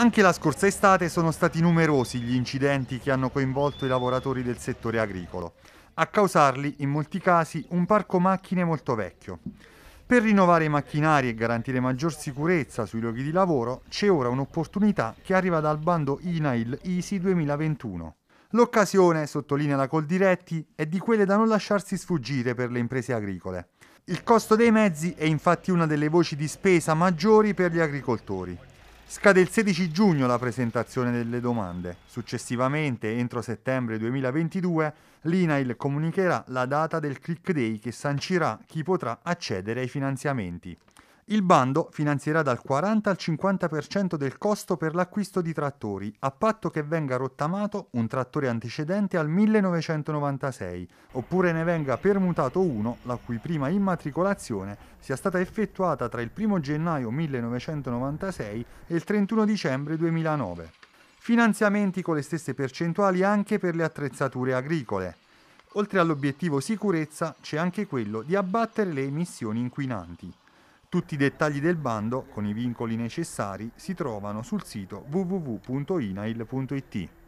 Anche la scorsa estate sono stati numerosi gli incidenti che hanno coinvolto i lavoratori del settore agricolo, a causarli in molti casi un parco macchine molto vecchio. Per rinnovare i macchinari e garantire maggior sicurezza sui luoghi di lavoro c'è ora un'opportunità che arriva dal bando INAIL ISI 2021. L'occasione, sottolinea la Coldiretti, è di quelle da non lasciarsi sfuggire per le imprese agricole. Il costo dei mezzi è infatti una delle voci di spesa maggiori per gli agricoltori. Scade il 16 giugno la presentazione delle domande. Successivamente, entro settembre 2022, l'INAIL comunicherà la data del click day che sancirà chi potrà accedere ai finanziamenti. Il bando finanzierà dal 40 al 50% del costo per l'acquisto di trattori, a patto che venga rottamato un trattore antecedente al 1996, oppure ne venga permutato uno la cui prima immatricolazione sia stata effettuata tra il 1 gennaio 1996 e il 31 dicembre 2009. Finanziamenti con le stesse percentuali anche per le attrezzature agricole. Oltre all'obiettivo sicurezza c'è anche quello di abbattere le emissioni inquinanti. Tutti i dettagli del bando, con i vincoli necessari, si trovano sul sito www.inail.it.